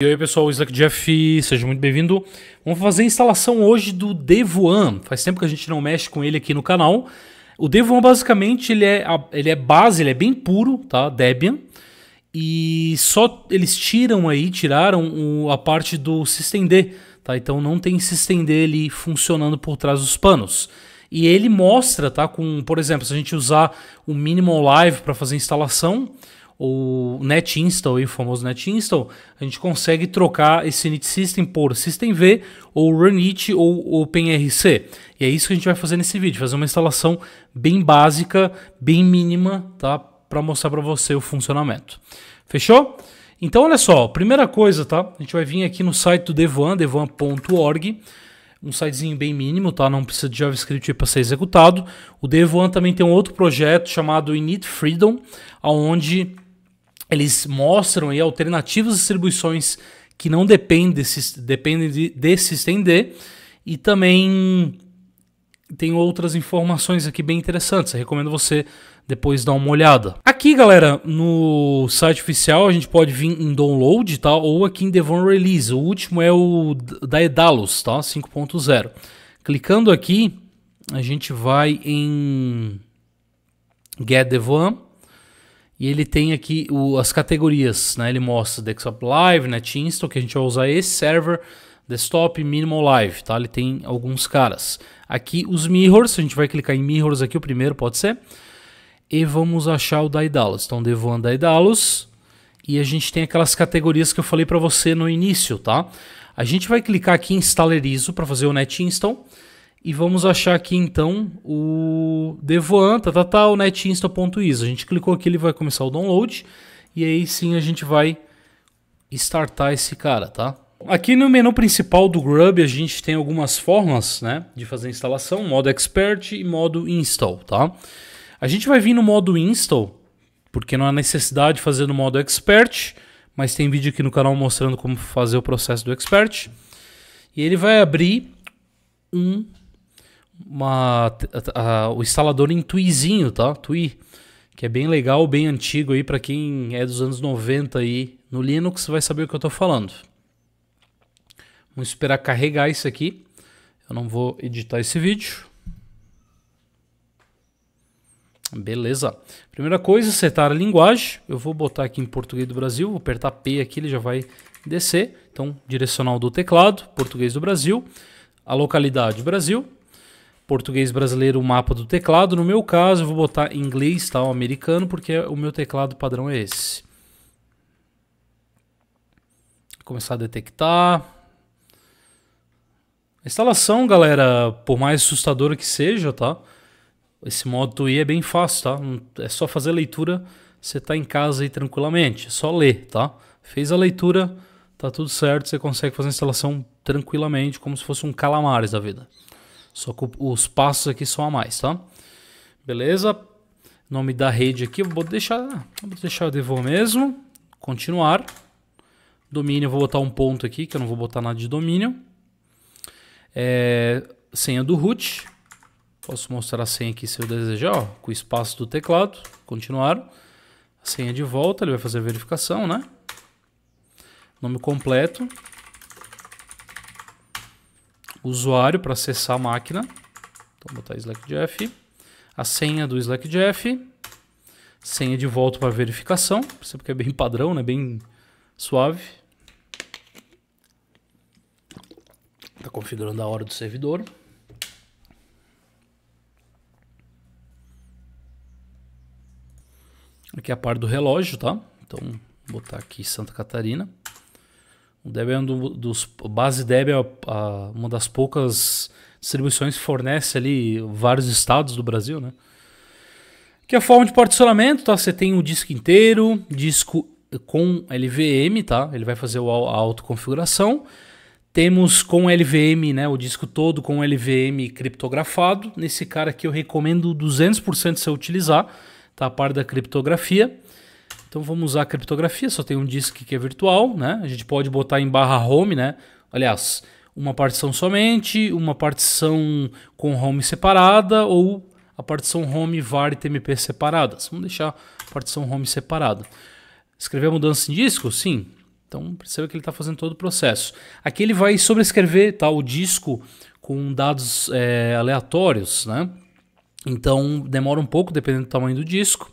E aí pessoal, Slack Jeff, seja muito bem-vindo. Vamos fazer a instalação hoje do Devuan. Faz tempo que a gente não mexe com ele aqui no canal. O Devuan basicamente ele é, ele é base, ele é bem puro, tá? Debian. E só eles tiram aí, tiraram o, a parte do systemd, tá? Então não tem systemd ali funcionando por trás dos panos. E ele mostra, tá? Com, por exemplo, se a gente usar o minimal live para fazer a instalação, o NetInstall, o famoso NetInstall, a gente consegue trocar esse init system por systemv v ou runit ou openrc. E é isso que a gente vai fazer nesse vídeo, fazer uma instalação bem básica, bem mínima, tá? Para mostrar para você o funcionamento. Fechou? Então, olha só, primeira coisa, tá? A gente vai vir aqui no site do Devan, devan.org, um sitezinho bem mínimo, tá? Não precisa de JavaScript para ser executado. O Devan também tem um outro projeto chamado Init Freedom, aonde eles mostram aí alternativas distribuições que não dependem desse, dependem desse de e também tem outras informações aqui bem interessantes. Eu recomendo você depois dar uma olhada. Aqui, galera, no site oficial a gente pode vir em download, tá? Ou aqui em Devon Release. O último é o da Edalus, tá? 5.0. Clicando aqui, a gente vai em Get Devon e ele tem aqui o, as categorias, né? Ele mostra Desktop Live, Netinstall, que a gente vai usar esse, Server, Desktop, Minimal Live, tá? Ele tem alguns caras. Aqui os Mirrors, a gente vai clicar em Mirrors aqui, o primeiro pode ser. E vamos achar o Daedalus. Então, Devoan Daedalus. E a gente tem aquelas categorias que eu falei para você no início, tá? A gente vai clicar aqui em Installerizo para fazer o Netinstall. Install. E vamos achar aqui então o Devoan, tá, tá, tá o netinsta.is. A gente clicou aqui, ele vai começar o download. E aí sim a gente vai startar esse cara, tá? Aqui no menu principal do Grub a gente tem algumas formas né, de fazer a instalação, modo expert e modo install, tá? A gente vai vir no modo install, porque não há necessidade de fazer no modo expert, mas tem vídeo aqui no canal mostrando como fazer o processo do expert. E ele vai abrir um uma, a, a, o instalador em Twizinho, tá? Twi, que é bem legal, bem antigo aí para quem é dos anos 90 aí no Linux vai saber o que eu estou falando. Vamos esperar carregar isso aqui. Eu não vou editar esse vídeo. Beleza. Primeira coisa, setar a linguagem. Eu vou botar aqui em português do Brasil. Vou apertar P aqui, ele já vai descer. Então, direcional do teclado, português do Brasil. A localidade, Brasil português brasileiro o mapa do teclado. No meu caso, eu vou botar inglês, tá? O americano, porque o meu teclado padrão é esse. começar a detectar. A instalação, galera, por mais assustadora que seja, tá? Esse modo TUI é bem fácil, tá? É só fazer a leitura, você tá em casa aí tranquilamente, é só ler, tá? Fez a leitura, tá tudo certo, você consegue fazer a instalação tranquilamente, como se fosse um calamares da vida. Só que os passos aqui são a mais, tá? Beleza? Nome da rede aqui, vou deixar, vou deixar de mesmo. Continuar. Domínio, vou botar um ponto aqui, que eu não vou botar nada de domínio. É, senha do root. Posso mostrar a senha aqui se eu desejar, ó, com o espaço do teclado. Continuar. senha de volta, ele vai fazer a verificação, né? Nome completo usuário para acessar a máquina. Então, vou botar slackjf. A senha do slackjf. Senha de volta para verificação. sempre é que é bem padrão, né? bem suave. Está configurando a hora do servidor. Aqui é a parte do relógio, tá? Então, vou botar aqui Santa Catarina. O Debian é um do, Base Debian é uma das poucas distribuições que fornece ali vários estados do Brasil, né? Que é a forma de particionamento, tá? Você tem o um disco inteiro, disco com LVM, tá? Ele vai fazer a autoconfiguração. Temos com LVM, né, o disco todo com LVM criptografado. Nesse cara aqui eu recomendo 200% você utilizar, tá? A parte da criptografia. Então vamos usar a criptografia, só tem um disk que é virtual, né? A gente pode botar em barra home, né? Aliás, uma partição somente, uma partição com home separada ou a partição home var e tmp separadas. Vamos deixar a partição home separada. Escrever a mudança em disco? Sim. Então perceba que ele está fazendo todo o processo. Aqui ele vai sobrescrever tá, o disco com dados é, aleatórios, né? Então demora um pouco dependendo do tamanho do disco.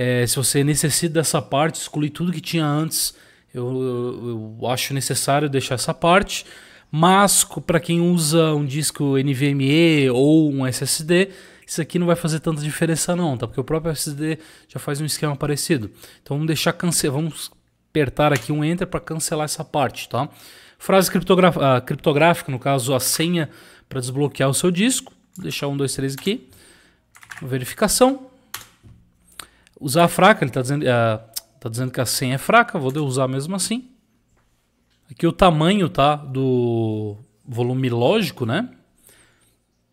É, se você necessita dessa parte, exclui tudo que tinha antes. Eu, eu, eu acho necessário deixar essa parte. Mas para quem usa um disco NVMe ou um SSD, isso aqui não vai fazer tanta diferença não, tá? Porque o próprio SSD já faz um esquema parecido. Então vamos deixar cancelar, vamos apertar aqui um enter para cancelar essa parte, tá? Frase criptogra... Ah, criptográfica, no caso a senha para desbloquear o seu disco. Vou deixar um, dois, três aqui. Verificação. Usar fraca, ele está dizendo, é, tá dizendo que a 100 é fraca, vou usar mesmo assim. Aqui o tamanho tá, do volume lógico, né?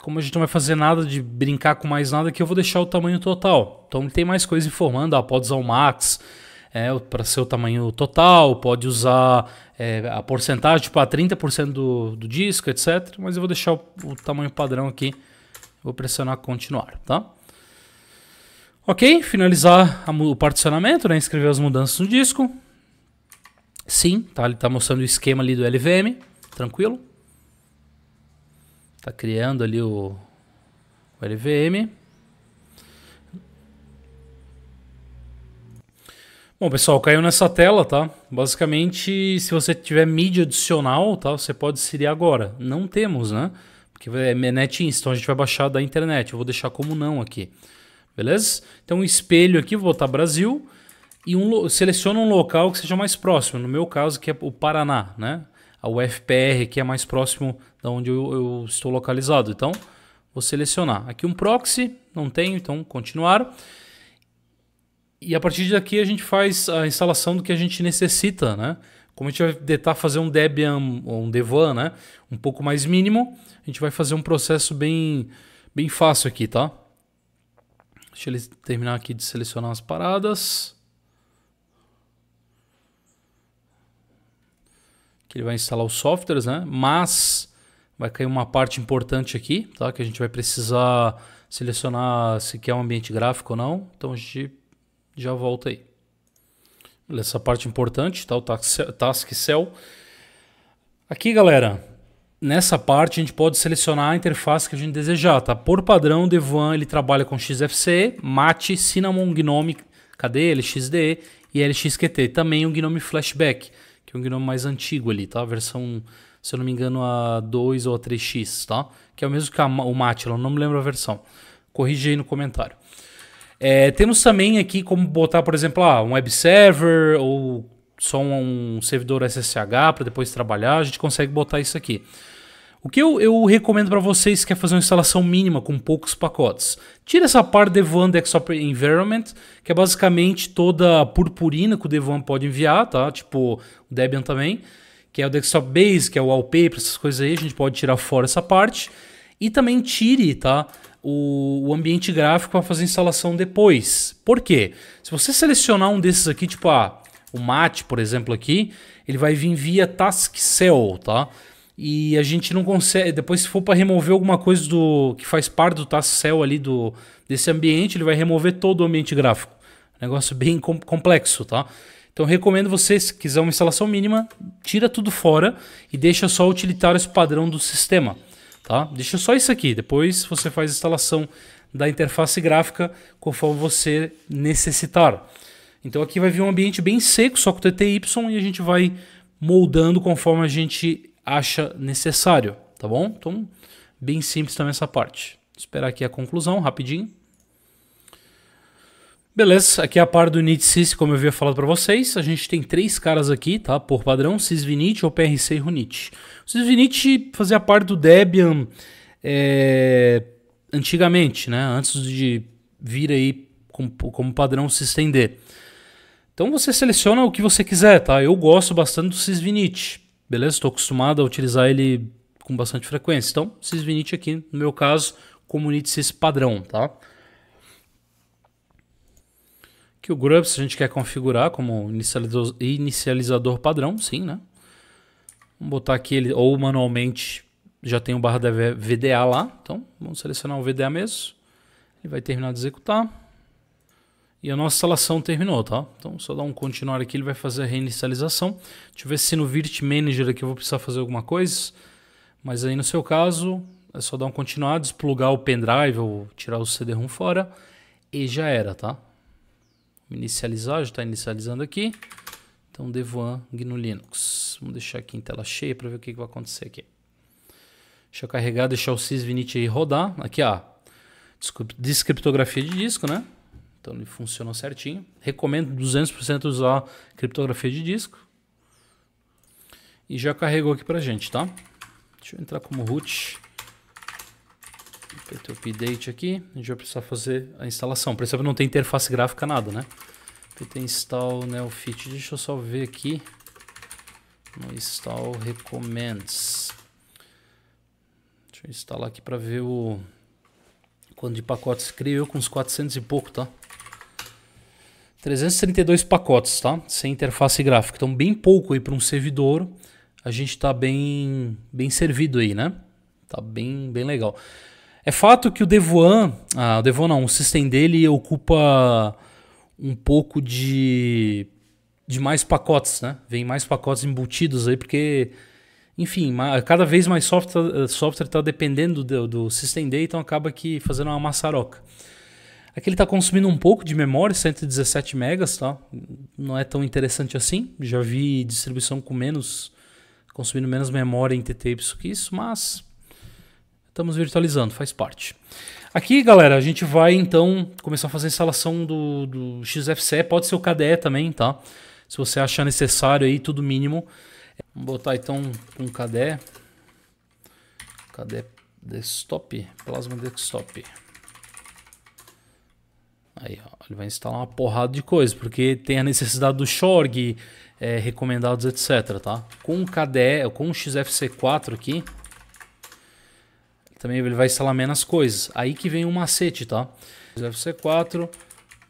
Como a gente não vai fazer nada de brincar com mais nada aqui, eu vou deixar o tamanho total. Então tem mais coisa informando, ah, pode usar o max é, para ser o tamanho total, pode usar é, a porcentagem, tipo, a 30% do, do disco, etc. Mas eu vou deixar o, o tamanho padrão aqui, vou pressionar continuar, tá? Ok, finalizar a, o particionamento, né? Escrever as mudanças no disco. Sim, tá, ele está mostrando o esquema ali do LVM, tranquilo. Está criando ali o, o LVM. Bom, pessoal, caiu nessa tela, tá? Basicamente, se você tiver mídia adicional, tá? Você pode inserir agora. Não temos, né? Porque é NetInst, então a gente vai baixar da internet. Eu vou deixar como não aqui beleza? Então um espelho aqui, vou botar Brasil e um, seleciona um local que seja mais próximo, no meu caso que é o Paraná, né? A UFPR que é mais próximo da onde eu, eu estou localizado, então vou selecionar. Aqui um proxy, não tenho, então continuar. E a partir daqui a gente faz a instalação do que a gente necessita, né? Como a gente vai tentar fazer um Debian ou um Devan, né? Um pouco mais mínimo, a gente vai fazer um processo bem, bem fácil aqui, tá? Deixa ele terminar aqui de selecionar as paradas. Que ele vai instalar os softwares, né? Mas vai cair uma parte importante aqui, tá? Que a gente vai precisar selecionar se quer um ambiente gráfico ou não. Então a gente já volta aí. Essa parte importante, tá? O Task Cell. Aqui, galera, nessa parte a gente pode selecionar a interface que a gente desejar, tá? Por padrão, o Devan ele trabalha com XFCE, Mate, Cinnamon, Gnome, KDE, LXDE e LXQT. Também o Gnome Flashback, que é um Gnome mais antigo ali, tá? A versão, se eu não me engano, a 2 ou a 3x, tá? Que é o mesmo que a, o Mate, eu não me lembro a versão. Corrige aí no comentário. É, temos também aqui como botar, por exemplo, ah, um web server ou só um, servidor SSH para depois trabalhar, a gente consegue botar isso aqui. O que eu, eu recomendo para vocês que é fazer uma instalação mínima com poucos pacotes. Tira essa parte do Devan Desktop Environment, que é basicamente toda a purpurina que o Devan pode enviar, tá? Tipo o Debian também, que é o Desktop Base, que é o Wallpaper, essas coisas aí, a gente pode tirar fora essa parte. E também tire, tá? O, o ambiente gráfico para fazer a instalação depois. Por quê? Se você selecionar um desses aqui, tipo, ah, o mate, por exemplo, aqui, ele vai vir via Cell, tá? E a gente não consegue. Depois, se for para remover alguma coisa do que faz parte do Cell ali do, desse ambiente, ele vai remover todo o ambiente gráfico. Negócio bem com, complexo, tá? Então recomendo você, se quiser uma instalação mínima, tira tudo fora e deixa só esse padrão do sistema. Tá? Deixa só isso aqui, depois você faz a instalação da interface gráfica conforme você necessitar. Então aqui vai vir um ambiente bem seco, só com TTY, e a gente vai moldando conforme a gente acha necessário, tá bom? Então, bem simples também essa parte. Vou esperar aqui a conclusão, rapidinho. Beleza, aqui é a parte do init sys, como eu havia falado para vocês. A gente tem três caras aqui, tá? Por padrão, sysvinit, OPRC e runit. O sysvinit fazia parte do Debian é, antigamente, né? Antes de vir aí como, como padrão se estender. Então você seleciona o que você quiser, tá? Eu gosto bastante do Sysvinit, beleza? Estou acostumado a utilizar ele com bastante frequência. Então, Sysvinit aqui, no meu caso, comunite esse padrão, tá? Que o Grubs a gente quer configurar como inicializador, inicializador padrão, sim, né? Vamos botar aqui ele, ou manualmente já tem o barra VDA lá. Então, vamos selecionar o VDA mesmo. Ele vai terminar de executar. E a nossa instalação terminou, tá? Então, só dar um continuar aqui, ele vai fazer a reinicialização. Deixa eu ver se no Virt Manager aqui eu vou precisar fazer alguma coisa. Mas aí no seu caso, é só dar um continuar, desplugar o pendrive ou tirar o CD-ROM fora. E já era, tá? Inicializar, já está inicializando aqui. Então, Devuan GNU Linux. Vamos deixar aqui em tela cheia para ver o que, que vai acontecer aqui. Deixa eu carregar, deixar o Sysvinit aí rodar. Aqui, ó. Descriptografia de disco, né? Então ele funcionou certinho. Recomendo 200% usar criptografia de disco. E já carregou aqui pra gente, tá? Deixa eu entrar como root. Update aqui. A gente vai precisar fazer a instalação. Percebe que não tem interface gráfica, nada, né? PT install neofit. Deixa eu só ver aqui. No install recommends. Deixa eu instalar aqui para ver o quando de pacotes. criou, com uns 400 e pouco, tá? 332 pacotes, tá? Sem interface gráfica. Então, bem pouco aí para um servidor. A gente está bem, bem servido aí, né? Tá bem, bem legal. É fato que o Devuan, ah, o Devuan não, o system dele ocupa um pouco de, de mais pacotes, né? Vem mais pacotes embutidos aí, porque, enfim, cada vez mais software está dependendo do, do system D, então acaba que fazendo uma maçaroca. Aqui é ele está consumindo um pouco de memória, 117 megas, tá? Não é tão interessante assim. Já vi distribuição com menos, consumindo menos memória em TTY que isso, mas estamos virtualizando, faz parte. Aqui, galera, a gente vai então começar a fazer a instalação do, do XFCE, pode ser o KDE também, tá? Se você achar necessário aí, tudo mínimo. Vamos botar então um KDE. KDE Desktop, Plasma Desktop. Aí, ó, ele vai instalar uma porrada de coisa, porque tem a necessidade do Shorg, é, recomendados, etc, tá? Com o KDE, com o XFC4 aqui, também ele vai instalar menos coisas. Aí que vem o macete, tá? XFC4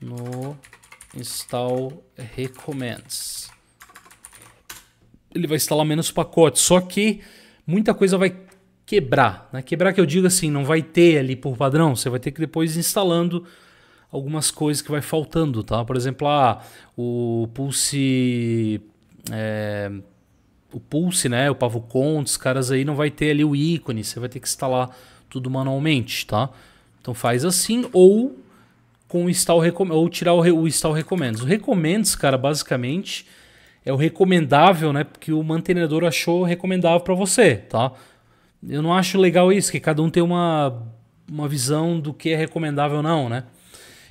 no install recommends. Ele vai instalar menos pacotes, só que muita coisa vai quebrar, né? Quebrar que eu digo assim, não vai ter ali por padrão, você vai ter que depois instalando instalando algumas coisas que vai faltando, tá? Por exemplo, ah, o Pulse... É, o Pulse, né? O Pavo Conto, os caras aí não vai ter ali o ícone, você vai ter que instalar tudo manualmente, tá? Então faz assim ou com o install ou tirar o, o install recommends. O recommends, cara, basicamente é o recomendável, né? Porque o mantenedor achou recomendável para você, tá? Eu não acho legal isso, que cada um tem uma, uma visão do que é recomendável não, né?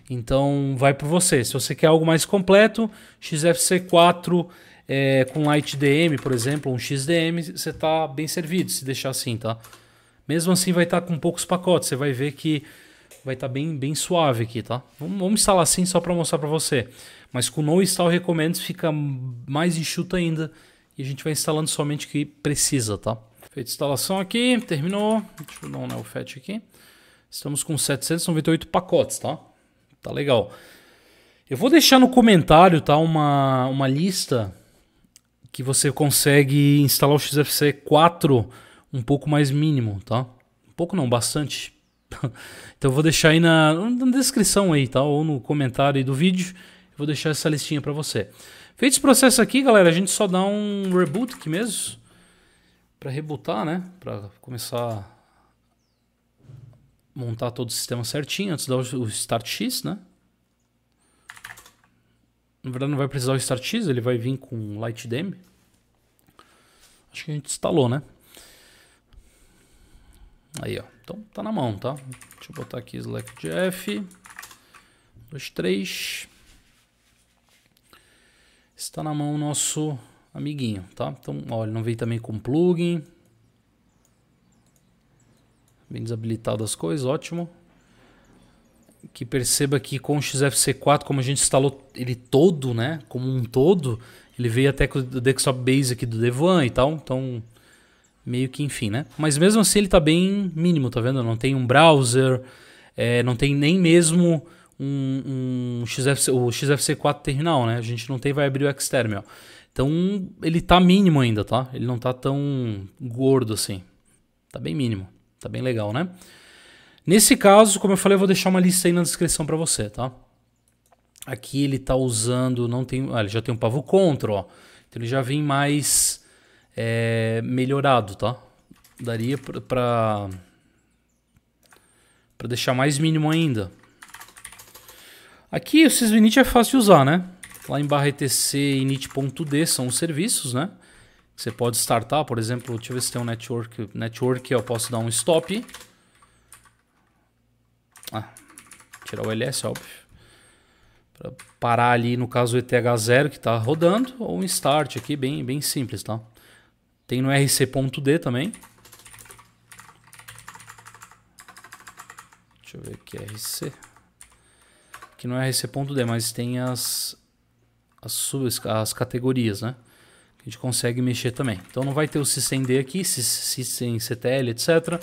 Então vai por você. Se você quer algo mais completo, XFC4 é, com Light DM, por exemplo, um XDM, você está bem servido se deixar assim, tá? Mesmo assim vai estar tá com poucos pacotes, você vai ver que vai estar tá bem, bem suave aqui, tá? Vamos, vamos instalar assim só para mostrar para você. Mas com no install recommends fica mais enxuto ainda e a gente vai instalando somente o que precisa, tá? Feita a instalação aqui, terminou. Deixa eu dar um Neofetch aqui. Estamos com 798 pacotes, tá? Tá legal. Eu vou deixar no comentário, tá? Uma, uma lista que você consegue instalar o XFCE 4 um pouco mais mínimo, tá? Um pouco não, bastante. então eu vou deixar aí na, na, descrição aí, tá? Ou no comentário aí do vídeo, eu vou deixar essa listinha para você. Feito esse processo aqui, galera, a gente só dá um reboot aqui mesmo para rebootar, né? Para começar montar todo o sistema certinho antes de dar o start X, né? Na verdade não vai precisar o start X, ele vai vir com LightDM. Acho que a gente instalou, né? Aí, ó. Então tá na mão, tá? Deixa eu botar aqui slackjf. 2, 3. Está na mão o nosso amiguinho, tá? Então, ó, ele não veio também com plugin, Bem desabilitado as coisas, ótimo. Que perceba que com o XFC4, como a gente instalou ele todo, né? Como um todo, ele veio até com o desktop base aqui do Devan e tal. Então, meio que enfim, né? Mas mesmo assim ele tá bem mínimo, tá vendo? Não tem um browser, é, não tem nem mesmo um, um XFC, o XFC4 terminal, né? A gente não tem, vai abrir o Xterminal. Então ele tá mínimo ainda, tá? Ele não tá tão gordo assim. Tá bem mínimo. Tá bem legal, né? Nesse caso, como eu falei, eu vou deixar uma lista aí na descrição para você, tá? Aqui ele tá usando, não tem, ah, ele já tem um pavo contra, ó. Então ele já vem mais é, melhorado, tá? Daria para para deixar mais mínimo ainda. Aqui o sysvinit é fácil de usar, né? Lá em barra etc init.d são os serviços, né? Você pode startar, por exemplo, deixa eu ver se tem um network. Network eu posso dar um stop. Ah, tirar o LS, óbvio. Para parar ali, no caso, o ETH0 que está rodando. Ou um start aqui, bem, bem simples, tá? Tem no rc.d também. Deixa eu ver aqui, rc. Aqui não é rc.d, mas tem as, as, as categorias, né? a gente consegue mexer também. Então não vai ter o systemd aqui, CTL, etc,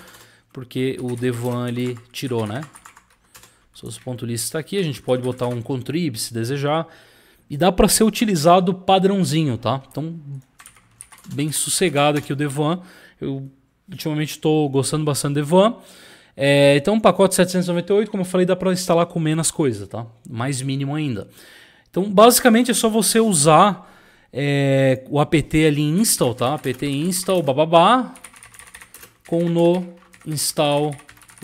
porque o devan ele tirou, né? Source.list está aqui, a gente pode botar um contrib se desejar. E dá para ser utilizado padrãozinho, tá? Então, bem sossegado aqui o Devan. Eu ultimamente estou gostando bastante do Devan. É, então, um pacote 798, como eu falei, dá para instalar com menos coisa, tá? Mais mínimo ainda. Então, basicamente é só você usar é, o apt ali install, tá? apt install bababá com no install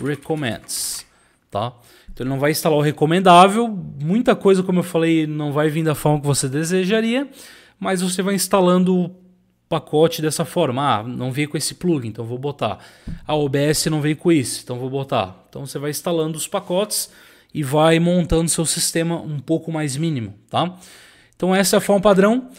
recommends, tá? Então ele não vai instalar o recomendável, muita coisa, como eu falei, não vai vir da forma que você desejaria, mas você vai instalando o pacote dessa forma. Ah, não veio com esse plugin, então vou botar. A OBS não veio com isso, então vou botar. Então você vai instalando os pacotes e vai montando seu sistema um pouco mais mínimo, tá? Então essa é a forma padrão.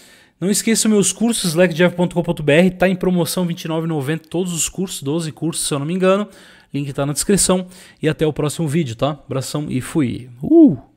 Não esqueça meus cursos, slackdev.com.br, está em promoção R$29,90 todos os cursos, 12 cursos se eu não me engano. Link está na descrição e até o próximo vídeo, tá? Abração e fui! Uh!